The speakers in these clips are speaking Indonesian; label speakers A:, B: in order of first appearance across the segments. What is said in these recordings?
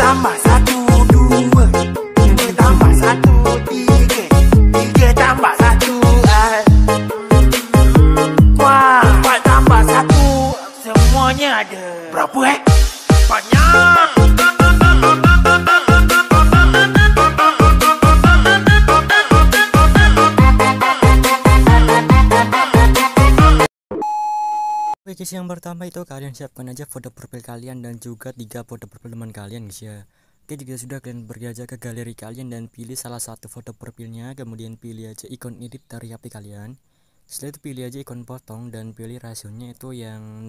A: aguenta mais. guys yang pertama itu kalian siapkan aja foto profil kalian dan juga tiga foto profil teman kalian guys ya Oke jika sudah kalian pergi aja ke galeri kalian dan pilih salah satu foto profilnya kemudian pilih aja ikon edit dari HP kalian setelah itu pilih aja ikon potong dan pilih rasionya itu yang 6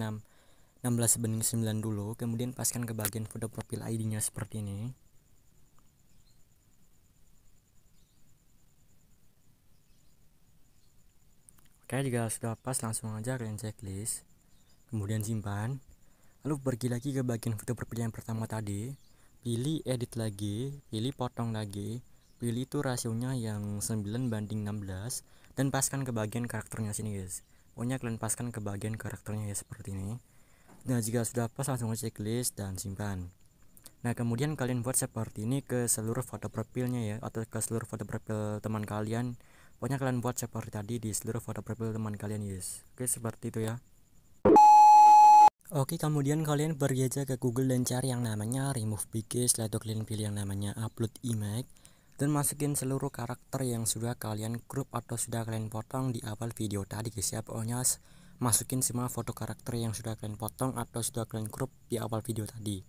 A: 16 banding 9 dulu kemudian paskan ke bagian foto profil ID nya seperti ini Oke jika sudah pas langsung aja kalian checklist kemudian simpan lalu pergi lagi ke bagian foto perpilihan pertama tadi pilih edit lagi pilih potong lagi pilih itu rasionya yang 9 banding 16 dan paskan ke bagian karakternya sini guys pokoknya kalian paskan ke bagian karakternya ya seperti ini nah jika sudah pas langsung checklist dan simpan Nah, kemudian kalian buat seperti ini ke seluruh foto profilnya ya, atau ke seluruh foto profil teman kalian. Pokoknya kalian buat seperti tadi di seluruh foto profil teman kalian, guys. Oke, seperti itu ya. Oke, kemudian kalian pergi aja ke Google dan cari yang namanya remove Setelah lalu kalian pilih yang namanya upload image dan masukin seluruh karakter yang sudah kalian crop atau sudah kalian potong di awal video tadi guys ya. Pokoknya masukin semua foto karakter yang sudah kalian potong atau sudah kalian crop di awal video tadi.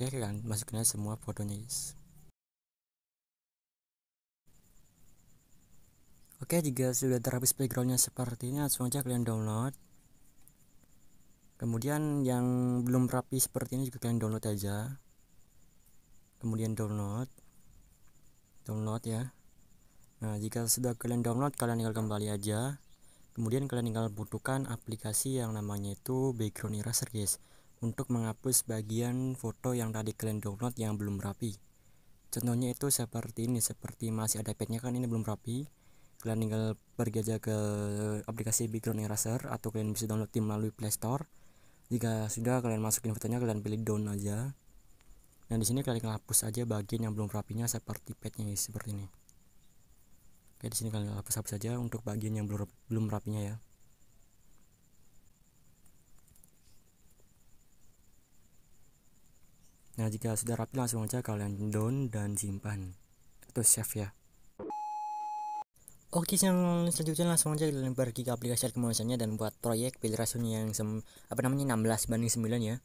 A: Oke, kalian masukin aja semua fotonya guys. Oke, jika sudah terhapus backgroundnya seperti ini, langsung aja kalian download kemudian yang belum rapi seperti ini juga kalian download aja kemudian download download ya nah jika sudah kalian download kalian tinggal kembali aja kemudian kalian tinggal butuhkan aplikasi yang namanya itu background eraser guys untuk menghapus bagian foto yang tadi kalian download yang belum rapi contohnya itu seperti ini seperti masih ada petnya kan ini belum rapi kalian tinggal pergi aja ke aplikasi background eraser atau kalian bisa download tim melalui Play Store jika sudah kalian masukin fotonya kalian pilih down aja nah di sini kalian hapus aja bagian yang belum rapinya seperti padnya ya seperti ini oke di sini kalian hapus hapus aja untuk bagian yang belum belum rapinya ya Nah, jika sudah rapi langsung aja kalian down dan simpan. Itu save ya. Oke, yang selanjutnya langsung aja pergi ke aplikasi kemasannya dan buat proyek pilih rasionya yang sem apa namanya 16 banding 9 ya.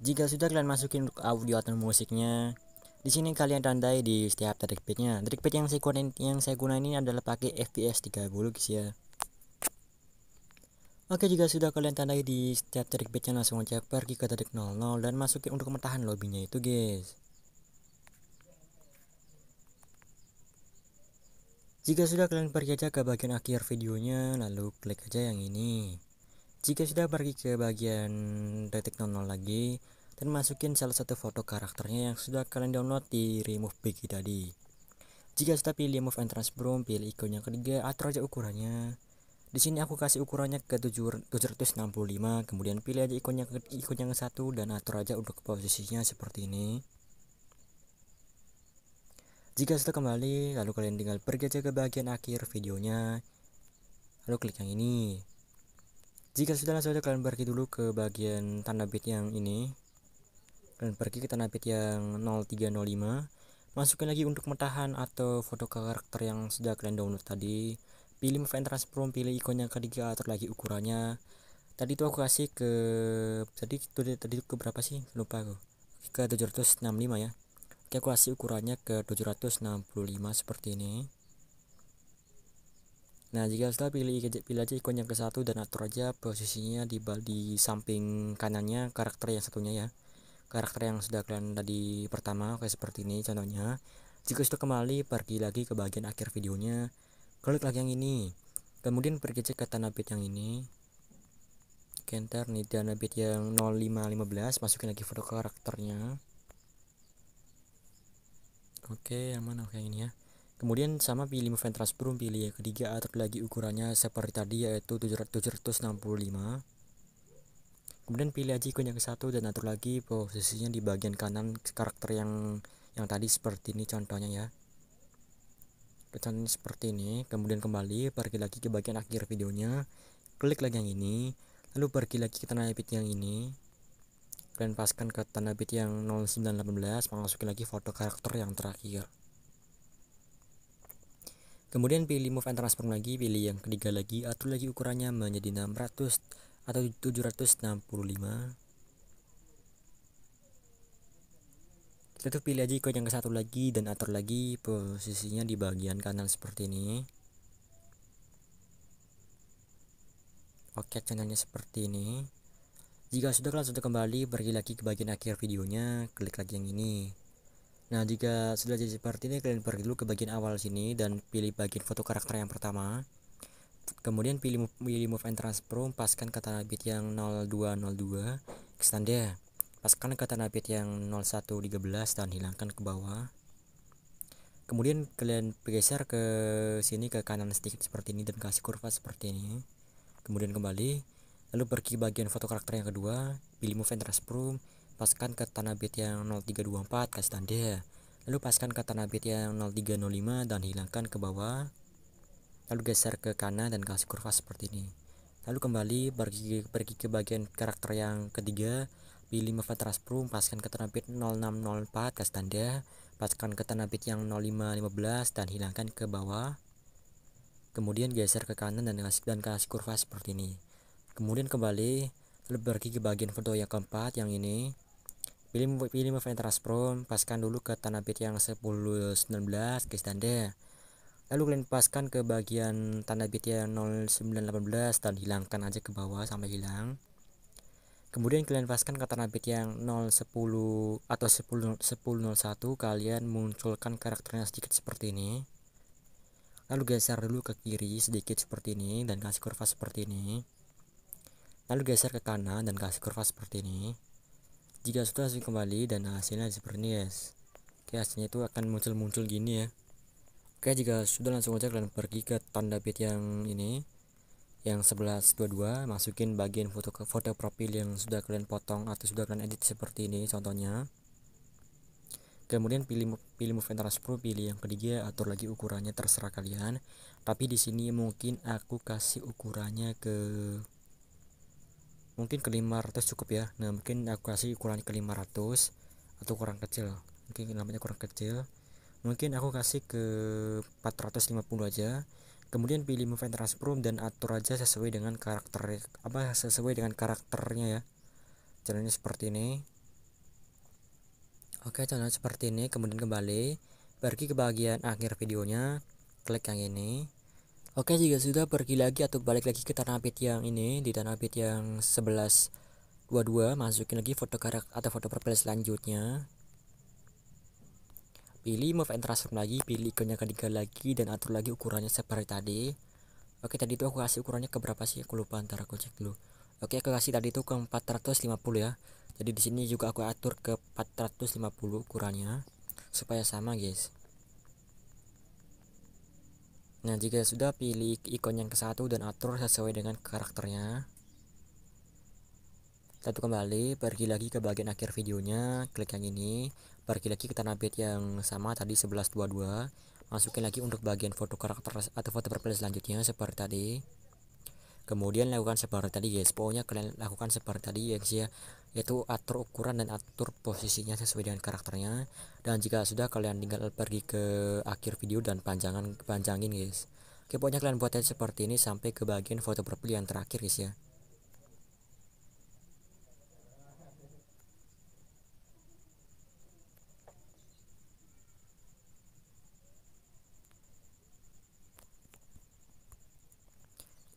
A: Jika sudah kalian masukin audio atau musiknya, di sini kalian tandai di setiap trick beatnya. Trick beat yang saya gunain yang saya gunain ini adalah pakai FPS 30 guys ya. Oke, jika sudah kalian tandai di setiap trick beatnya langsung aja pergi ke track 00 dan masukin untuk pemetaan lobbynya itu guys. Jika sudah kalian pergi aja ke bagian akhir videonya lalu klik aja yang ini. Jika sudah pergi ke bagian detik 00 lagi dan masukin salah satu foto karakternya yang sudah kalian download di remove bg tadi. Jika sudah pilih Remove and transform, pilih ikon yang ketiga, atur aja ukurannya. Di sini aku kasih ukurannya ke 765, kemudian pilih aja ikon yang ikon yang satu dan atur aja untuk posisinya seperti ini. Jika sudah kembali, lalu kalian tinggal pergi aja ke bagian akhir videonya. Lalu klik yang ini. Jika sudah langsung aja kalian pergi dulu ke bagian tanda bit yang ini. Kalian pergi ke tanda bit yang 0305. Masukkan lagi untuk mentahan atau foto karakter yang sudah kalian download tadi. Pilih move and transform, pilih ikon yang ketiga atur lagi ukurannya. Tadi itu aku kasih ke tadi itu tadi itu ke berapa sih? Lupa aku. Ke 765 ya. Oke aku kasih ukurannya ke 765 seperti ini Nah jika setelah pilih, pilih aja ikon yang ke satu dan atur aja posisinya di, di samping kanannya karakter yang satunya ya Karakter yang sudah kalian tadi pertama oke seperti ini contohnya Jika sudah kembali pergi lagi ke bagian akhir videonya Klik lagi yang ini Kemudian pergi ke tanah bit yang ini Oke ntar nih tanah bit yang 0515 masukin lagi foto karakternya oke yang mana? oke ini ya kemudian sama pilih move Ventrum pilih yang ketiga atur lagi ukurannya seperti tadi yaitu 765 kemudian pilih aja ikon yang ke satu dan atur lagi posisinya di bagian kanan karakter yang yang tadi seperti ini contohnya ya contohnya seperti ini kemudian kembali pergi lagi ke bagian akhir videonya klik lagi yang ini lalu pergi lagi ke tanah yang ini kalian paskan ke tanda bit yang 0918 masukin lagi foto karakter yang terakhir kemudian pilih move and transform lagi pilih yang ketiga lagi atur lagi ukurannya menjadi 600 atau 765 kita pilih aja ikut yang ke satu lagi dan atur lagi posisinya di bagian kanan seperti ini oke channelnya seperti ini jika sudah kalian sudah kembali, pergi lagi ke bagian akhir videonya, klik lagi yang ini. Nah, jika sudah jadi seperti ini, kalian pergi dulu ke bagian awal sini dan pilih bagian foto karakter yang pertama. Kemudian pilih, pilih move and transform, paskan kata bit yang 0202 extend standar. Paskan kata bit yang 0113 dan hilangkan ke bawah kemudian kalian geser ke sini ke kanan sedikit seperti ini dan kasih kurva seperti ini kemudian kembali Lalu pergi bagian foto karakter yang kedua, pilih move and transform, paskan ke tanah bit yang 0324, kasih tanda. Lalu paskan ke tanah bit yang 0305 dan hilangkan ke bawah. Lalu geser ke kanan dan kasih kurva seperti ini. Lalu kembali pergi, pergi ke bagian karakter yang ketiga, pilih move and transform, paskan ke tanah bit 0604, kasih tanda. Paskan ke tanah bit yang 0515 dan hilangkan ke bawah. Kemudian geser ke kanan dan dan kasih kurva seperti ini kemudian kembali lalu pergi ke bagian foto yang keempat yang ini pilih pilih move transform paskan dulu ke tanah bit yang 1019 guys tanda lalu kalian paskan ke bagian tanda bit yang 0918 dan hilangkan aja ke bawah sampai hilang kemudian kalian paskan ke tanah bit yang 010 atau 10 1001 kalian munculkan karakternya sedikit seperti ini lalu geser dulu ke kiri sedikit seperti ini dan kasih kurva seperti ini lalu geser ke kanan dan kasih kurva seperti ini jika sudah langsung kembali dan hasilnya seperti ini guys oke hasilnya itu akan muncul-muncul gini ya oke jika sudah langsung aja kalian pergi ke tanda bit yang ini yang 1122 masukin bagian foto ke foto profil yang sudah kalian potong atau sudah kalian edit seperti ini contohnya kemudian pilih pilih move and pro pilih yang ketiga atur lagi ukurannya terserah kalian tapi di sini mungkin aku kasih ukurannya ke mungkin ke 500 cukup ya nah mungkin aku kasih ukuran ke 500 atau kurang kecil mungkin namanya kurang kecil mungkin aku kasih ke 450 aja kemudian pilih move and transform dan atur aja sesuai dengan karakter apa sesuai dengan karakternya ya channelnya seperti ini oke channel seperti ini kemudian kembali pergi ke bagian akhir videonya klik yang ini Oke jika sudah pergi lagi atau balik lagi ke tanah update yang ini di tanah update yang 1122 masukin lagi foto karakter atau foto profil selanjutnya pilih move and transform lagi pilih ikonnya ketiga lagi dan atur lagi ukurannya seperti tadi oke tadi itu aku kasih ukurannya ke berapa sih aku lupa antara aku cek dulu oke aku kasih tadi itu ke 450 ya jadi di sini juga aku atur ke 450 ukurannya supaya sama guys Nah, jika sudah pilih ikon yang ke satu dan atur sesuai dengan karakternya. Satu kembali, pergi lagi ke bagian akhir videonya, klik yang ini, pergi lagi ke tanah bed yang sama tadi 1122, masukin lagi untuk bagian foto karakter atau foto profil selanjutnya seperti tadi kemudian lakukan seperti tadi guys pokoknya kalian lakukan seperti tadi ya guys ya yaitu atur ukuran dan atur posisinya sesuai dengan karakternya dan jika sudah kalian tinggal pergi ke akhir video dan panjangan panjangin guys oke pokoknya kalian buatnya seperti ini sampai ke bagian foto profil yang terakhir guys ya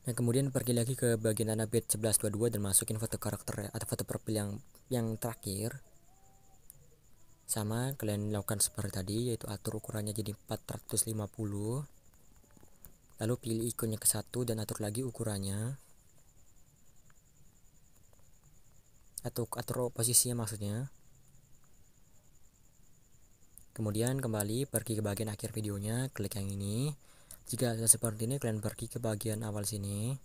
A: Nah, kemudian pergi lagi ke bagian dana bit 1122 dan masukin foto karakter atau foto profil yang yang terakhir. Sama kalian lakukan seperti tadi yaitu atur ukurannya jadi 450. Lalu pilih ikonnya ke satu dan atur lagi ukurannya. Atau atur posisinya maksudnya. Kemudian kembali pergi ke bagian akhir videonya, klik yang ini. Jika sudah seperti ini, kalian pergi ke bagian awal sini.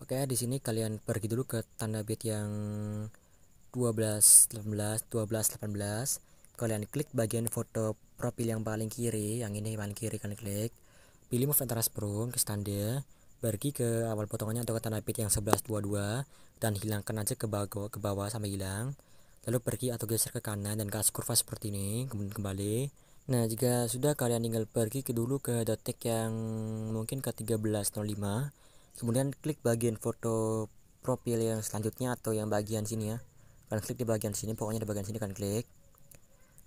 A: Oke, di sini kalian pergi dulu ke tanda bit yang 12, 18, 12, 18. Kalian klik bagian foto profil yang paling kiri, yang ini paling kiri kalian klik. Pilih move antara sprung ke standar, pergi ke awal potongannya atau ke tanda bit yang 11, 22 dan hilangkan aja ke bawah ke bawah sampai hilang. Lalu pergi atau geser ke kanan dan kasih kurva seperti ini, kemudian kembali Nah, jika sudah kalian tinggal pergi ke dulu ke detik yang mungkin ke 1305, kemudian klik bagian foto profil yang selanjutnya atau yang bagian sini ya. Kalian klik di bagian sini, pokoknya di bagian sini kalian klik.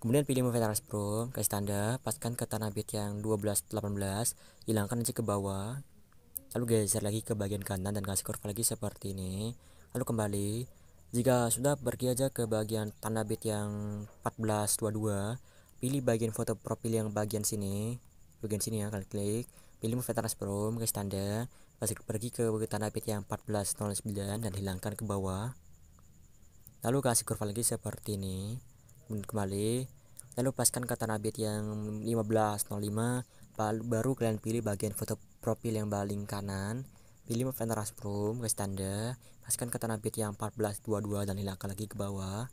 A: Kemudian pilih Movie Taras Pro, ke tanda, paskan ke tanah bit yang 1218, hilangkan aja ke bawah. Lalu geser lagi ke bagian kanan dan kasih curve lagi seperti ini. Lalu kembali. Jika sudah pergi aja ke bagian tanda bit yang 1422 pilih bagian foto profil yang bagian sini bagian sini ya kalian klik pilih move transfer pro ke standar lalu pergi ke bagian tanda pit yang 1409 dan hilangkan ke bawah lalu kasih kurva lagi seperti ini kemudian kembali lalu paskan ke tanah bit yang 1505 baru kalian pilih bagian foto profil yang paling kanan pilih move transfer room ke standar paskan ke tanah bit yang 1422 dan hilangkan lagi ke bawah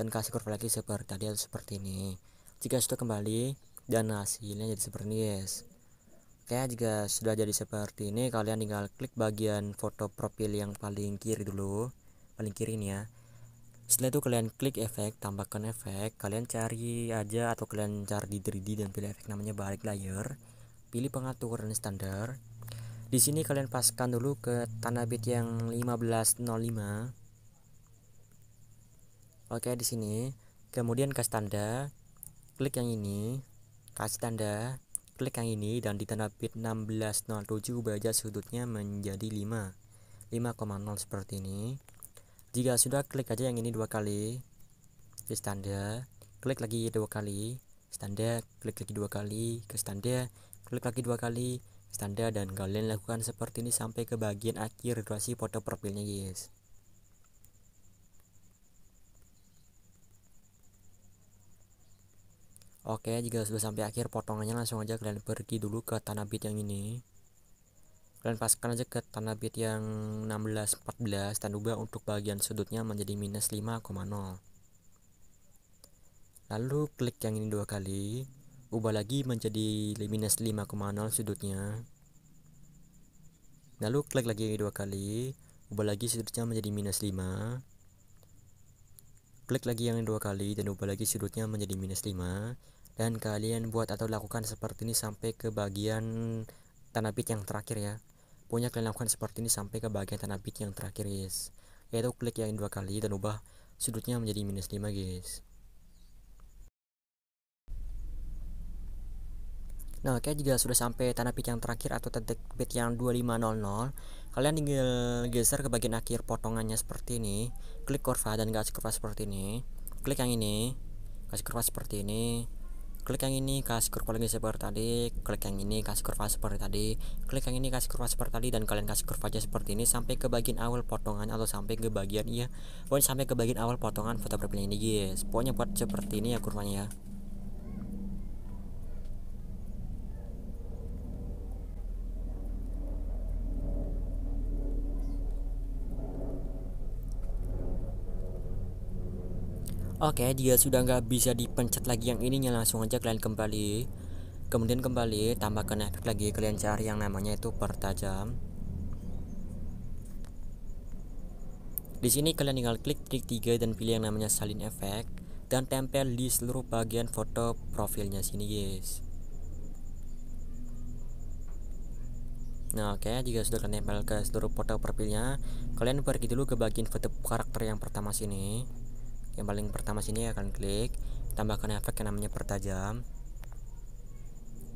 A: dan kasih kurva lagi seperti tadi seperti ini jika sudah kembali dan hasilnya jadi seperti ini guys Oke jika sudah jadi seperti ini kalian tinggal klik bagian foto profil yang paling kiri dulu paling kiri ini ya setelah itu kalian klik efek tambahkan efek kalian cari aja atau kalian cari di 3D dan pilih efek namanya balik layer pilih pengaturan standar di sini kalian paskan dulu ke tanah bit yang 1505 oke di sini kemudian ke standar klik yang ini kasih tanda klik yang ini dan di tanda bit 1607 baja sudutnya menjadi 5 5,0 seperti ini jika sudah klik aja yang ini dua kali ke tanda klik lagi dua kali tanda klik lagi dua kali ke tanda klik lagi dua kali tanda dan kalian lakukan seperti ini sampai ke bagian akhir durasi foto profilnya guys Oke, jika sudah sampai akhir potongannya langsung aja kalian pergi dulu ke tanah bit yang ini. Kalian pasangkan aja ke tanah bit yang 16 14 dan ubah untuk bagian sudutnya menjadi minus 5,0. Lalu klik yang ini dua kali, ubah lagi menjadi minus 5,0 sudutnya. Lalu klik lagi dua kali, ubah lagi sudutnya menjadi minus 5 klik lagi yang dua kali dan ubah lagi sudutnya menjadi minus 5 dan kalian buat atau lakukan seperti ini sampai ke bagian tanah pit yang terakhir ya punya kalian lakukan seperti ini sampai ke bagian tanah pit yang terakhir guys yaitu klik yang dua kali dan ubah sudutnya menjadi minus 5 guys Nah, oke jika sudah sampai tanah pit yang terakhir atau titik pit yang 2500, kalian tinggal geser ke bagian akhir potongannya seperti ini. Klik kurva dan kasih kurva seperti ini. Klik yang ini, kasih kurva seperti ini klik yang ini kasih kurva lagi seperti tadi klik yang ini kasih kurva seperti tadi klik yang ini kasih kurva seperti tadi dan kalian kasih kurva aja seperti ini sampai ke bagian awal potongan atau sampai ke bagian iya. pokoknya sampai ke bagian awal potongan foto profilnya ini guys pokoknya buat seperti ini ya kurvanya ya Oke, dia sudah nggak bisa dipencet lagi yang ininya langsung aja kalian kembali. Kemudian kembali tambahkan efek lagi kalian cari yang namanya itu pertajam. Di sini kalian tinggal klik trik 3 dan pilih yang namanya salin efek dan tempel di seluruh bagian foto profilnya sini guys. Nah oke okay, jika sudah kalian tempel ke seluruh foto profilnya Kalian pergi dulu ke bagian foto karakter yang pertama sini yang paling pertama sini akan klik tambahkan efek yang namanya pertajam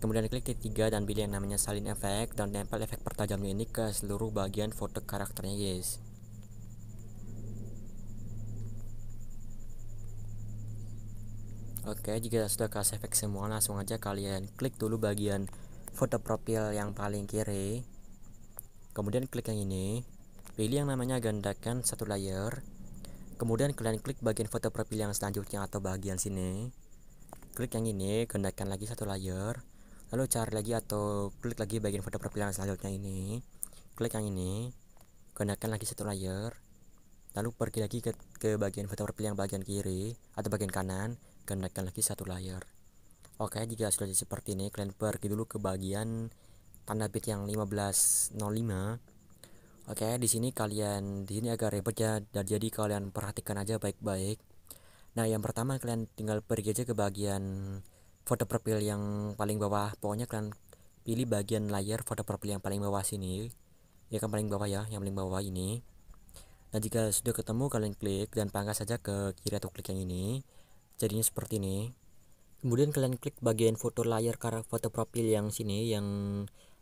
A: kemudian klik titik 3 dan pilih yang namanya salin efek dan tempel efek pertajamnya ini ke seluruh bagian foto karakternya guys Oke, jika sudah kasih efek semua, langsung aja kalian klik dulu bagian foto profil yang paling kiri. Kemudian klik yang ini. Pilih yang namanya gandakan satu layer. Kemudian kalian klik bagian foto profil yang selanjutnya atau bagian sini. Klik yang ini, kendalikan lagi satu layer. Lalu cari lagi atau klik lagi bagian foto profil yang selanjutnya ini. Klik yang ini, kendalikan lagi satu layer. Lalu pergi lagi ke, ke bagian foto profil yang bagian kiri atau bagian kanan, kendalikan lagi satu layer. Oke, jika sudah seperti ini, kalian pergi dulu ke bagian tanda bit yang 1505 Oke, okay, di sini kalian di sini agak repot ya, dan jadi kalian perhatikan aja baik-baik. Nah, yang pertama kalian tinggal pergi aja ke bagian foto profil yang paling bawah. Pokoknya kalian pilih bagian layar foto profil yang paling bawah sini. Ya kan paling bawah ya, yang paling bawah ini. Nah, jika sudah ketemu kalian klik dan pangkas saja ke kiri atau klik yang ini. Jadinya seperti ini. Kemudian kalian klik bagian foto layar foto profil yang sini yang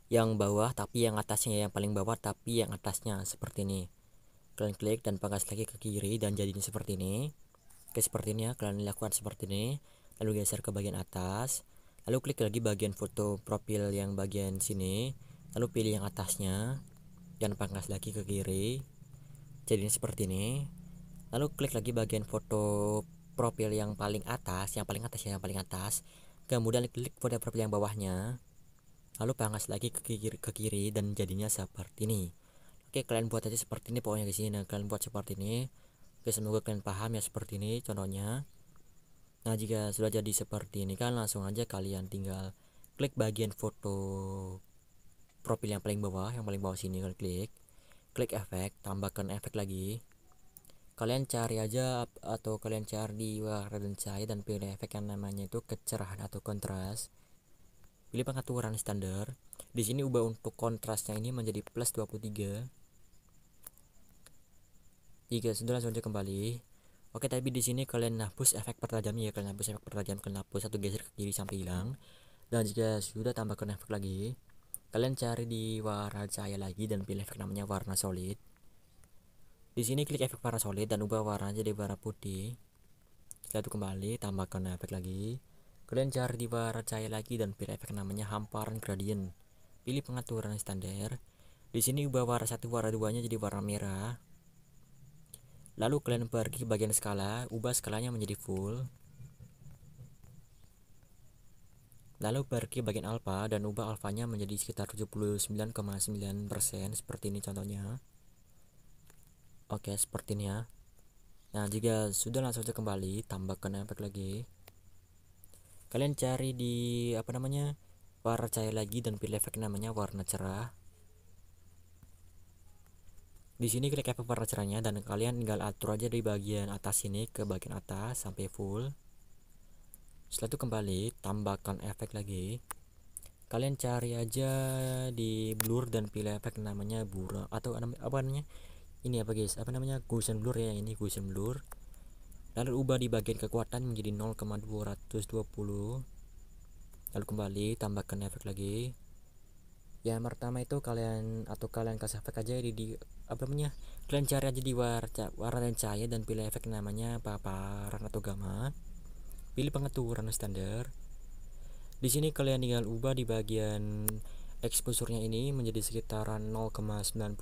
A: yang bawah tapi yang atasnya yang paling bawah tapi yang atasnya seperti ini kalian klik dan pangkas lagi ke kiri dan jadinya seperti ini oke seperti ini ya kalian lakukan seperti ini lalu geser ke bagian atas lalu klik lagi bagian foto profil yang bagian sini lalu pilih yang atasnya dan pangkas lagi ke kiri jadinya seperti ini lalu klik lagi bagian foto profil yang paling atas yang paling atas ya yang paling atas kemudian klik foto profil yang bawahnya lalu pangkas lagi ke kiri ke kiri dan jadinya seperti ini oke kalian buat aja seperti ini pokoknya sini nah kalian buat seperti ini oke semoga kalian paham ya seperti ini contohnya nah jika sudah jadi seperti ini kan langsung aja kalian tinggal klik bagian foto profil yang paling bawah yang paling bawah sini kalian klik klik efek tambahkan efek lagi kalian cari aja atau kalian cari di warna dan cahaya dan pilih efek yang namanya itu kecerahan atau kontras Pilih pengaturan standar. Di sini ubah untuk kontrasnya ini menjadi plus 23. Jika sudah langsung aja kembali. Oke, tapi di sini kalian hapus efek pertajamnya ya, kalian hapus efek pertajam, kalian hapus satu geser ke kiri sampai hilang. Dan jika sudah tambahkan efek lagi, kalian cari di warna cahaya lagi dan pilih efek namanya warna solid. Di sini klik efek warna solid dan ubah warnanya jadi warna putih. Setelah itu kembali tambahkan efek lagi. Kalian cari di barat cahaya lagi dan pilih efek namanya hamparan gradient. Pilih pengaturan standar. Di sini ubah warna satu warna duanya jadi warna merah. Lalu kalian pergi ke bagian skala, ubah skalanya menjadi full. Lalu pergi bagian alpha dan ubah alfanya menjadi sekitar 79,9% seperti ini contohnya. Oke, seperti ini ya. Nah, jika sudah langsung saja kembali, tambahkan efek lagi kalian cari di apa namanya warna cahaya lagi dan pilih efek namanya warna cerah di sini klik efek warna cerahnya dan kalian tinggal atur aja di bagian atas sini ke bagian atas sampai full setelah itu kembali tambahkan efek lagi kalian cari aja di blur dan pilih efek namanya buram atau apa namanya ini apa ya, guys apa namanya Gaussian blur ya ini Gaussian blur lalu ubah di bagian kekuatan menjadi 0,220 lalu kembali tambahkan efek lagi yang pertama itu kalian atau kalian kasih efek aja di, di apa namanya kalian cari aja di warna warna dan cahaya dan pilih efek namanya paparan atau gamma pilih pengaturan standar di sini kalian tinggal ubah di bagian exposure ini menjadi sekitaran 0,92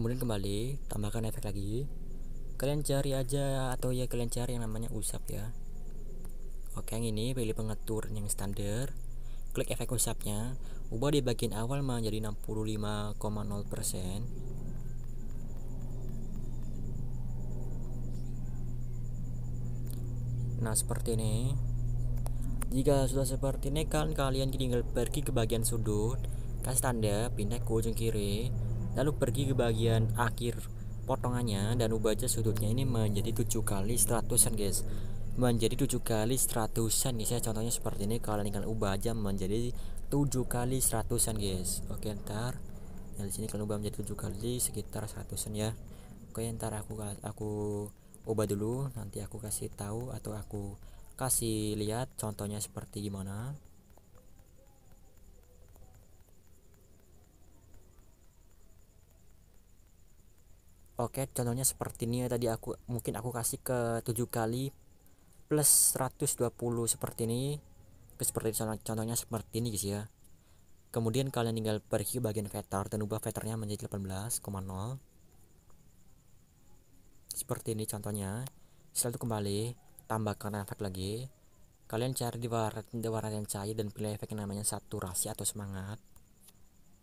A: kemudian kembali tambahkan efek lagi kalian cari aja atau ya kalian cari yang namanya usap ya oke yang ini pilih pengatur yang standar klik efek usapnya ubah di bagian awal menjadi 65,0% nah seperti ini jika sudah seperti ini kan kalian tinggal pergi ke bagian sudut kasih tanda pindah ke ujung kiri lalu pergi ke bagian akhir potongannya dan ubah aja sudutnya ini menjadi tujuh kali seratusan guys menjadi tujuh kali seratusan guys saya contohnya seperti ini kalian kan ubah aja menjadi tujuh kali seratusan guys oke ntar nah, di sini kalian ubah menjadi tujuh kali sekitar seratusan ya oke ntar aku aku ubah dulu nanti aku kasih tahu atau aku kasih lihat contohnya seperti gimana Oke, contohnya seperti ini ya tadi aku mungkin aku kasih ke 7 kali plus 120 seperti ini. Ke seperti contohnya seperti ini guys ya. Kemudian kalian tinggal pergi bagian vector dan ubah vectornya menjadi 18,0. Seperti ini contohnya. Setelah itu kembali tambahkan efek lagi. Kalian cari di warna, di warna yang cair dan pilih efek yang namanya saturasi atau semangat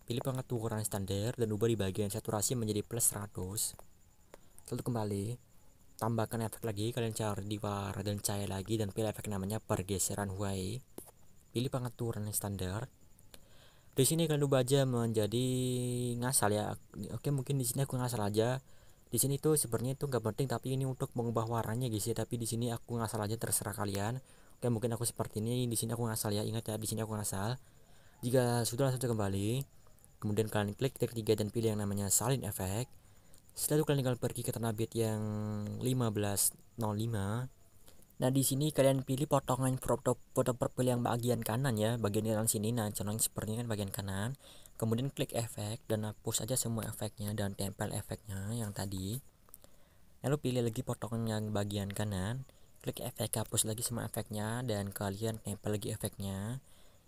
A: Pilih pengaturan standar dan ubah di bagian saturasi menjadi plus 100. Lalu kembali, tambahkan efek lagi, kalian cari di warna dan cahaya lagi dan pilih efek namanya pergeseran Huawei. Pilih pengaturan standar. Di sini kalian ubah aja menjadi ngasal ya. Oke, mungkin di sini aku ngasal aja di sini tuh sebenarnya itu nggak penting tapi ini untuk mengubah warnanya guys ya tapi di sini aku ngasal aja terserah kalian oke mungkin aku seperti ini di sini aku ngasal ya ingat ya di sini aku ngasal jika sudah langsung kembali Kemudian kalian klik titik tiga dan pilih yang namanya salin efek. Setelah itu kalian tinggal pergi ke tanah bit yang 1505. Nah di sini kalian pilih potongan foto, foto profil yang bagian kanan ya, bagian di kanan sini. Nah contohnya seperti ini kan bagian kanan. Kemudian klik efek dan hapus aja semua efeknya dan tempel efeknya yang tadi. Lalu pilih lagi potongan yang bagian kanan, klik efek hapus lagi semua efeknya dan kalian tempel lagi efeknya.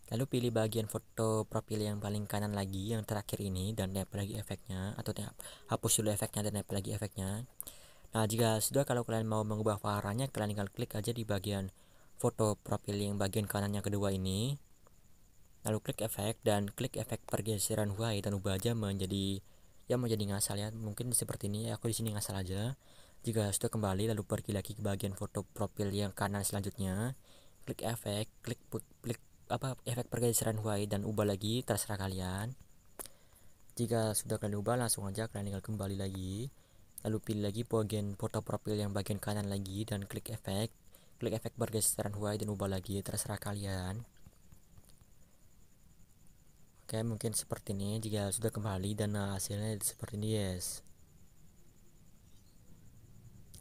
A: Lalu pilih bagian foto profil yang paling kanan lagi yang terakhir ini dan tap lagi efeknya atau hapus dulu efeknya dan tap lagi efeknya. Nah, jika sudah kalau kalian mau mengubah warnanya kalian tinggal klik aja di bagian foto profil yang bagian kanan yang kedua ini. Lalu klik efek dan klik efek pergeseran wajah dan ubah aja menjadi ya menjadi ngasal ya. Mungkin seperti ini ya, aku di sini ngasal aja. Jika sudah kembali lalu pergi lagi ke bagian foto profil yang kanan selanjutnya. Klik efek, klik klik apa efek pergeseran Huawei dan ubah lagi terserah kalian jika sudah kalian ubah langsung aja kalian tinggal kembali lagi lalu pilih lagi bagian foto profil yang bagian kanan lagi dan klik efek klik efek pergeseran Huawei dan ubah lagi terserah kalian oke mungkin seperti ini jika sudah kembali dan hasilnya seperti ini yes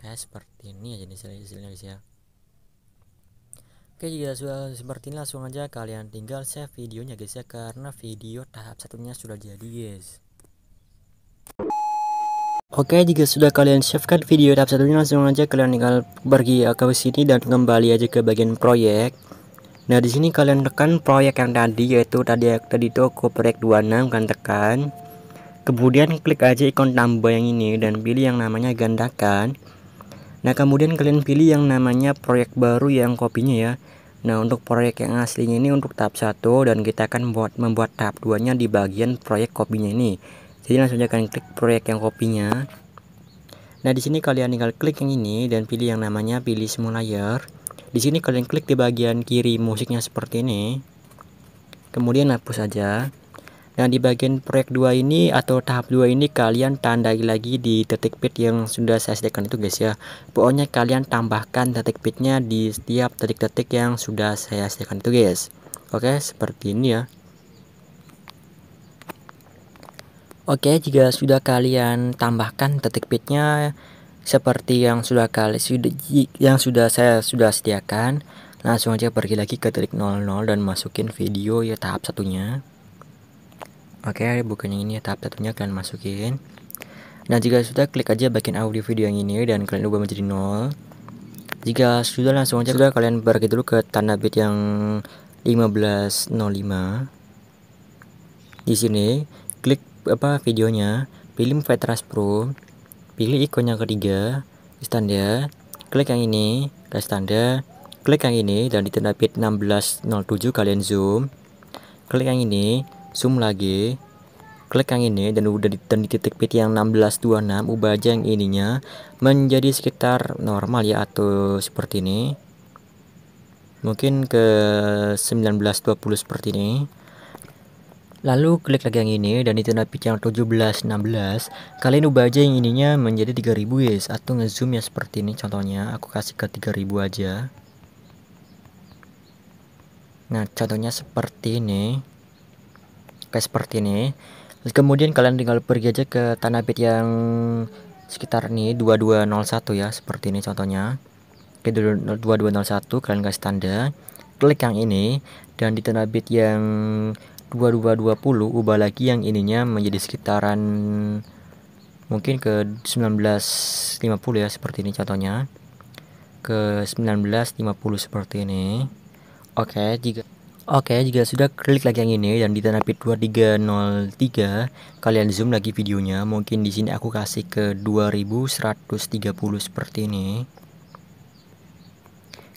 A: kayak seperti ini aja nih hasilnya guys ya Oke jika sudah seperti ini langsung aja kalian tinggal save videonya guys ya karena video tahap satunya sudah jadi guys Oke jika sudah kalian save kan video tahap satunya langsung aja kalian tinggal pergi ke sini dan kembali aja ke bagian proyek Nah di sini kalian tekan proyek yang tadi yaitu tadi tadi itu aku proyek 26 kan tekan Kemudian klik aja ikon tambah yang ini dan pilih yang namanya gandakan Nah kemudian kalian pilih yang namanya proyek baru yang kopinya ya Nah untuk proyek yang aslinya ini untuk tahap 1 dan kita akan membuat, membuat tahap 2 nya di bagian proyek kopinya ini jadi langsung akan klik proyek yang kopinya nah di sini kalian tinggal klik yang ini dan pilih yang namanya pilih semua layer di sini kalian klik di bagian kiri musiknya seperti ini kemudian hapus aja Nah, di bagian proyek 2 ini atau tahap 2 ini kalian tandai lagi di titik pit yang sudah saya sediakan itu guys ya. Pokoknya kalian tambahkan titik pitnya di setiap titik-titik yang sudah saya sediakan itu guys. Oke, seperti ini ya. Oke, jika sudah kalian tambahkan titik pitnya seperti yang sudah kali sudah yang sudah saya sudah sediakan, langsung aja pergi lagi ke titik 00 dan masukin video ya tahap satunya Oke, bukan yang ini tahap-tahapnya kalian masukin. Dan jika sudah klik aja bagian audio video yang ini dan kalian ubah menjadi nol. Jika sudah langsung aja sudah kalian pergi dulu ke tanda bit yang 1505. Di sini klik apa videonya, pilih Vetras Pro, pilih ikon yang ketiga, standar, klik yang ini, ke standar, klik yang ini dan di tanda bit 1607 kalian zoom. Klik yang ini, zoom lagi klik yang ini dan udah di, dan di titik pit yang 1626 ubah aja yang ininya menjadi sekitar normal ya atau seperti ini mungkin ke 1920 seperti ini lalu klik lagi yang ini dan di titik pit yang 1716 kalian ubah aja yang ininya menjadi 3000 yes atau ngezoom ya seperti ini contohnya aku kasih ke 3000 aja nah contohnya seperti ini kayak seperti ini kemudian kalian tinggal pergi aja ke tanah bit yang sekitar nih 2201 ya seperti ini contohnya oke 2201 kalian kasih tanda klik yang ini dan di tanah bit yang 2220 ubah lagi yang ininya menjadi sekitaran mungkin ke 1950 ya seperti ini contohnya ke 1950 seperti ini oke jika Oke, jika sudah klik lagi yang ini dan di Tenapit 2303 kalian zoom lagi videonya. Mungkin di sini aku kasih ke 2130 seperti ini.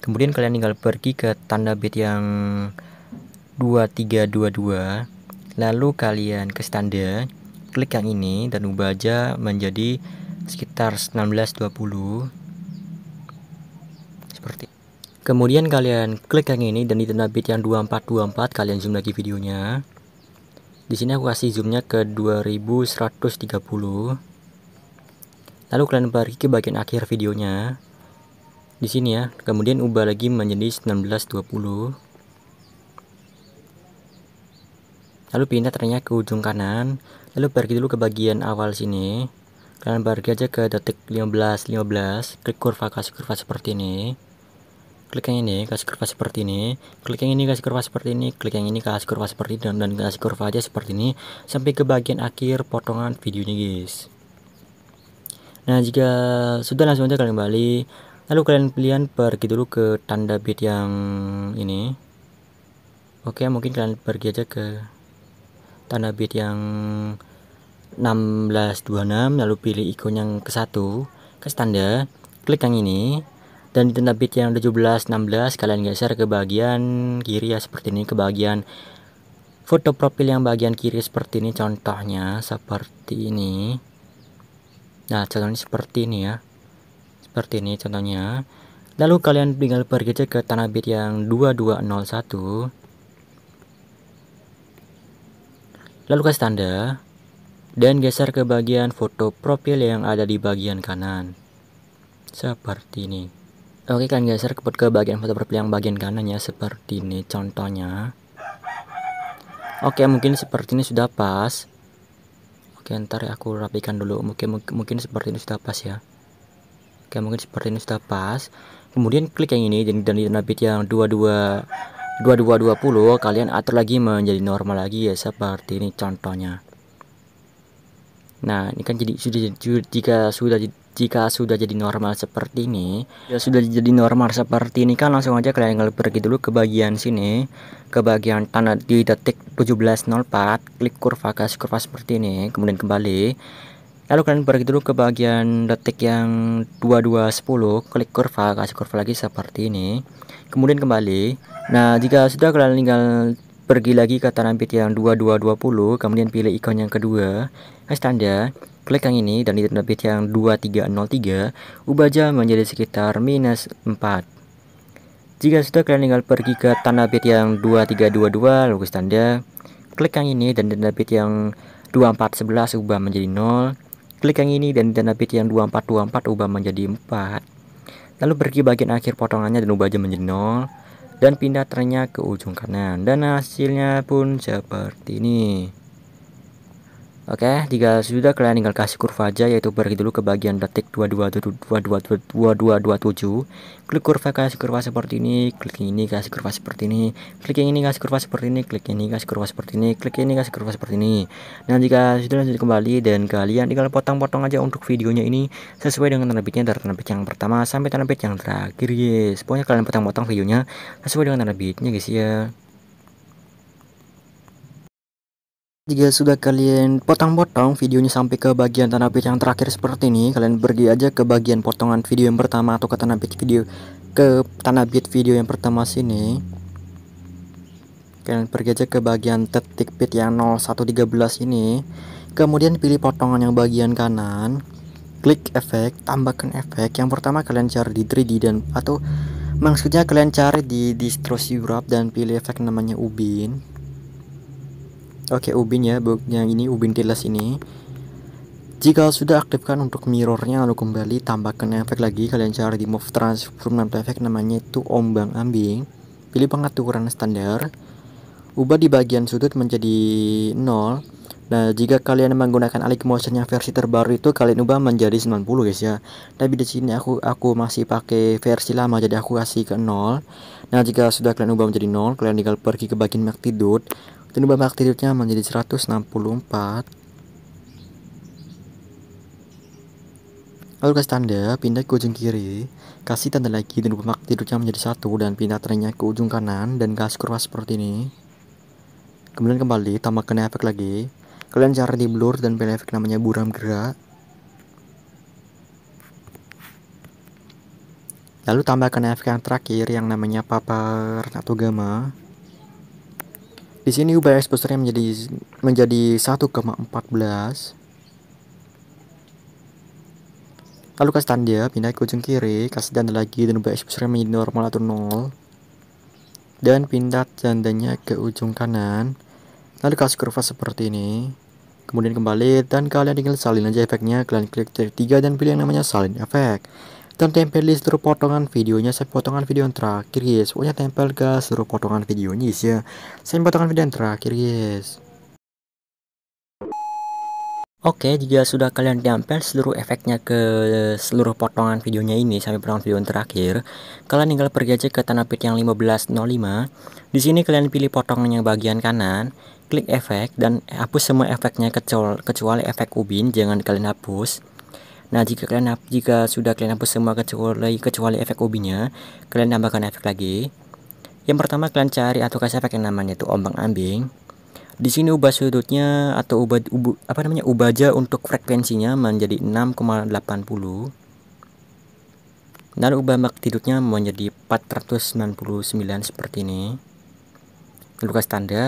A: Kemudian kalian tinggal pergi ke tanda bit yang 2322. Lalu kalian ke standar, klik yang ini dan ubah aja menjadi sekitar 1920. Seperti Kemudian kalian klik yang ini dan di tanda bit yang 2424 kalian zoom lagi videonya. Di sini aku kasih zoomnya ke 2130. Lalu kalian pergi ke bagian akhir videonya. Di sini ya, kemudian ubah lagi menjadi 1920. Lalu pindah ternyata ke ujung kanan, lalu pergi dulu ke bagian awal sini. Kalian pergi aja ke detik 15 15, klik kurva kasih kurva seperti ini klik yang ini kasih kurva seperti ini klik yang ini kasih kurva seperti ini klik yang ini kasih kurva seperti ini dan, dan kasih kurva aja seperti ini sampai ke bagian akhir potongan videonya guys nah jika sudah langsung aja kalian kembali lalu kalian pilihan pergi dulu ke tanda bit yang ini oke mungkin kalian pergi aja ke tanda bit yang 1626 lalu pilih ikon yang ke satu ke standar. klik yang ini dan di tanda bit yang 17 16 kalian geser ke bagian kiri ya seperti ini ke bagian foto profil yang bagian kiri seperti ini contohnya seperti ini nah contohnya seperti ini ya seperti ini contohnya lalu kalian tinggal pergi ke tanah bit yang 2201 lalu kasih tanda dan geser ke bagian foto profil yang ada di bagian kanan seperti ini Oke kalian geser ke, bagian foto profil yang bagian kanan ya seperti ini contohnya. Oke mungkin seperti ini sudah pas. Oke ntar aku rapikan dulu mungkin mungkin, seperti ini sudah pas ya. Oke mungkin seperti ini sudah pas. Kemudian klik yang ini dan dan bit yang 22 2220 kalian atur lagi menjadi normal lagi ya seperti ini contohnya. Nah, ini kan jadi sudah jika sudah jika sudah jadi normal seperti ini ya sudah jadi normal seperti ini kan langsung aja kalian kalau pergi dulu ke bagian sini ke bagian tanda di detik 1704 klik kurva kasih kurva seperti ini kemudian kembali lalu kalian pergi dulu ke bagian detik yang 2210 klik kurva kasih kurva lagi seperti ini kemudian kembali nah jika sudah kalian tinggal pergi lagi ke tanam pit yang 2220 kemudian pilih ikon yang kedua standar. Klik yang ini dan di terbit yang 2303, ubah jam menjadi sekitar minus 4. Jika sudah kalian tinggal pergi ke tanda bit yang 2322, logis tanda. Klik yang ini dan di terbit yang 2411 ubah menjadi 0. Klik yang ini dan di tanda bit yang 2424 ubah menjadi 4. Lalu pergi bagian akhir potongannya dan ubah jam menjadi 0 dan pindah trennya ke ujung kanan dan hasilnya pun seperti ini Oke, jika sudah kalian tinggal kasih kurva aja yaitu pergi dulu ke bagian detik 2227. Klik kurva kasih kurva seperti ini, klik yang ini kasih kurva seperti ini, klik yang ini kasih kurva seperti ini, klik yang ini kasih kurva seperti ini, klik yang ini kasih kurva seperti ini. Dan nah, jika sudah lanjut kembali dan kalian tinggal potong-potong aja untuk videonya ini sesuai dengan terbitnya dari terbit yang pertama sampai terbit yang terakhir, guys. Pokoknya kalian potong-potong videonya sesuai dengan terbitnya, guys ya. Jika sudah kalian potong-potong videonya sampai ke bagian tanda pit yang terakhir seperti ini, kalian pergi aja ke bagian potongan video yang pertama atau ke tanda pit video ke tanda pit video yang pertama sini. Kalian pergi aja ke bagian titik pit yang 0113 ini. Kemudian pilih potongan yang bagian kanan. Klik efek, tambahkan efek. Yang pertama kalian cari di 3D dan atau maksudnya kalian cari di distro Europe dan pilih efek namanya Ubin Oke, ubin ya, yang ini ubin tilas ini. Jika sudah aktifkan untuk mirrornya lalu kembali tambahkan efek lagi kalian cari di move transform dan efek namanya itu ombang ambing pilih pengaturan standar ubah di bagian sudut menjadi 0 nah jika kalian menggunakan alik motion yang versi terbaru itu kalian ubah menjadi 90 guys ya tapi di sini aku aku masih pakai versi lama jadi aku kasih ke 0 nah jika sudah kalian ubah menjadi 0 kalian tinggal pergi ke bagian magnitude jadi babak hidupnya menjadi 164. Lalu kasih tanda, pindah ke ujung kiri. Kasih tanda lagi dan babak tidurnya menjadi satu dan pindah trennya ke ujung kanan dan kasih kurva seperti ini. Kemudian kembali, tambahkan efek lagi. Kalian cari di blur dan pilih efek namanya buram gerak. Lalu tambahkan efek yang terakhir yang namanya papar atau gamma. Di sini ubah exposure menjadi menjadi 1,14. Lalu kasih tanda, pindah ke ujung kiri, kasih tanda lagi dan ubah exposure menjadi normal atau 0. Dan pindah tandanya ke ujung kanan. Lalu kasih kurva seperti ini. Kemudian kembali dan kalian tinggal salin aja efeknya. Kalian klik tiga dan pilih yang namanya salin efek dan tempel di seluruh potongan videonya saya potongan video yang terakhir guys pokoknya tempel ke seluruh potongan videonya guys ya saya potongan video yang terakhir guys Oke, jika sudah kalian tempel seluruh efeknya ke seluruh potongan videonya ini sampai potongan video yang terakhir, kalian tinggal pergi aja ke tanah pit yang 1505. Di sini kalian pilih potongan yang bagian kanan, klik efek dan hapus semua efeknya kecuali efek ubin, jangan kalian hapus. Nah, jika kalian jika sudah kalian hapus semua kecuali kecuali efek ubinya, kalian tambahkan efek lagi. Yang pertama kalian cari atau kasih efek yang namanya itu ombang-ambing. Di sini ubah sudutnya atau ubah ubu, apa namanya? ubah aja untuk frekuensinya menjadi 6,80. Dan ubah magnitudenya menjadi 499 seperti ini. Lalu kasih tanda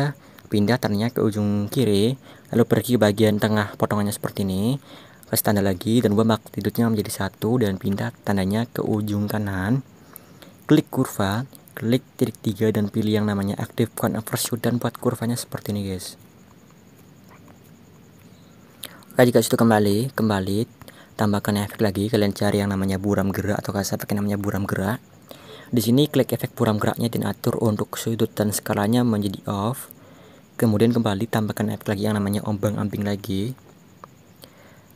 A: pindah ternyata ke ujung kiri lalu pergi ke bagian tengah potongannya seperti ini Plus tanda lagi dan ubah magnitudenya menjadi satu dan pindah tandanya ke ujung kanan. Klik kurva, klik titik tiga dan pilih yang namanya aktifkan overshoot dan buat kurvanya seperti ini guys. Oke jika situ kembali, kembali tambahkan efek lagi kalian cari yang namanya buram gerak atau kasar pakai namanya buram gerak. Di sini klik efek buram geraknya dan atur untuk sudut dan skalanya menjadi off. Kemudian kembali tambahkan efek lagi yang namanya ombang-ambing lagi.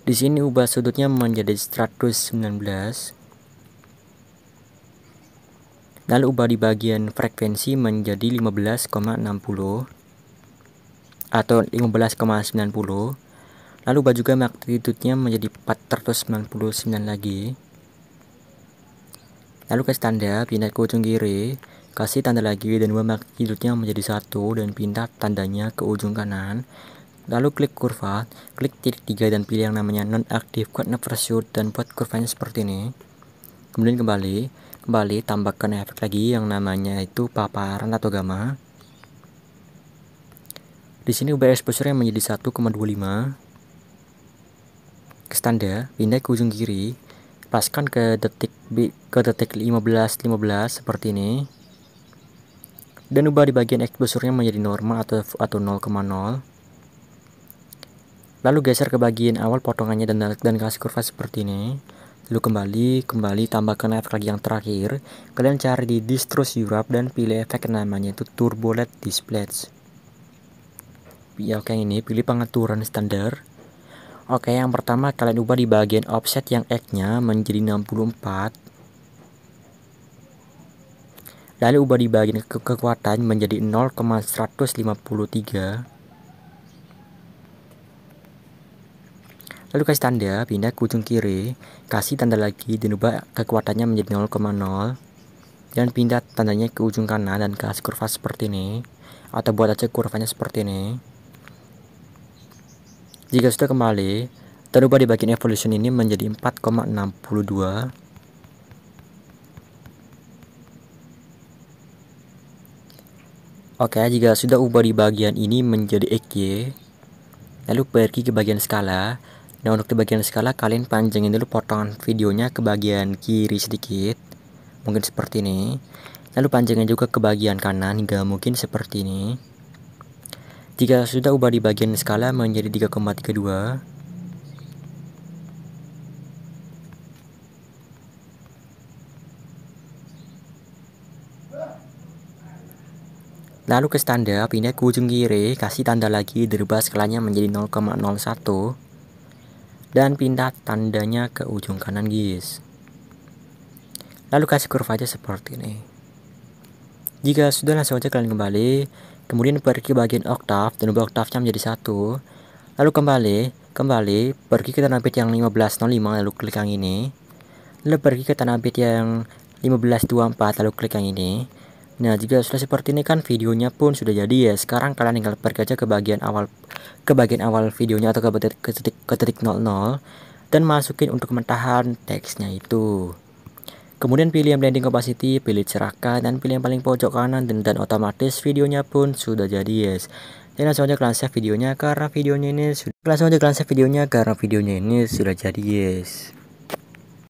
A: Di sini ubah sudutnya menjadi 119. Lalu ubah di bagian frekuensi menjadi 15,60 atau 15,90. Lalu ubah juga magnitudenya menjadi 499 lagi. Lalu ke tanda, pindah ke ujung kiri, kasih tanda lagi dan ubah magnitudenya menjadi 1 dan pindah tandanya ke ujung kanan. Lalu klik kurva, klik titik tiga dan pilih yang namanya non-active quad pursuit dan buat kurvanya seperti ini. Kemudian kembali, kembali tambahkan efek lagi yang namanya itu paparan atau gamma. Di sini ubah exposure yang menjadi 1,25 ke standar, pindah ke ujung kiri, paskan ke detik ke detik 15 15 seperti ini. Dan ubah di bagian exposure-nya menjadi normal atau atau 0,0. Lalu geser ke bagian awal potongannya dan, dan kasih kurva seperti ini. Lalu kembali, kembali tambahkan efek lagi yang terakhir. Kalian cari di Distros Europe dan pilih efek namanya itu Turbo LED displays Ya, oke yang ini, pilih pengaturan standar. Oke, yang pertama kalian ubah di bagian offset yang X-nya menjadi 64. Lalu ubah di bagian ke kekuatan menjadi 0,153 Lalu kasih tanda, pindah ke ujung kiri, kasih tanda lagi, dan ubah kekuatannya menjadi 0,0 dan pindah tandanya ke ujung kanan dan kasih kurva seperti ini atau buat aja kurvanya seperti ini jika sudah kembali terubah di bagian evolution ini menjadi 4,62 Oke, jika sudah ubah di bagian ini menjadi XY, lalu pergi ke bagian skala, Nah untuk di bagian skala kalian panjangin dulu potongan videonya ke bagian kiri sedikit Mungkin seperti ini Lalu panjangin juga ke bagian kanan hingga mungkin seperti ini Jika sudah ubah di bagian skala menjadi 3,32 Lalu ke standar, pindah ke ujung kiri, kasih tanda lagi, dirubah skalanya menjadi 0,01 dan pindah tandanya ke ujung kanan guys lalu kasih kurva aja seperti ini jika sudah langsung aja kalian kembali kemudian pergi bagian oktav dan ubah oktavnya menjadi satu lalu kembali kembali pergi ke tanah bit yang 1505 lalu klik yang ini lalu pergi ke tanah bit yang 1524 lalu klik yang ini Nah, jika sudah seperti ini kan videonya pun sudah jadi ya. Sekarang kalian tinggal pergi aja ke bagian awal ke bagian awal videonya atau ke titik ke titik, ke titik 00 dan masukin untuk mentahan teksnya itu. Kemudian pilih yang blending opacity, pilih cerahkan dan pilih yang paling pojok kanan dan, dan otomatis videonya pun sudah jadi, yes. Dan langsung aja kalian save videonya karena videonya ini sudah langsung aja kalian save videonya karena videonya ini sudah jadi, yes.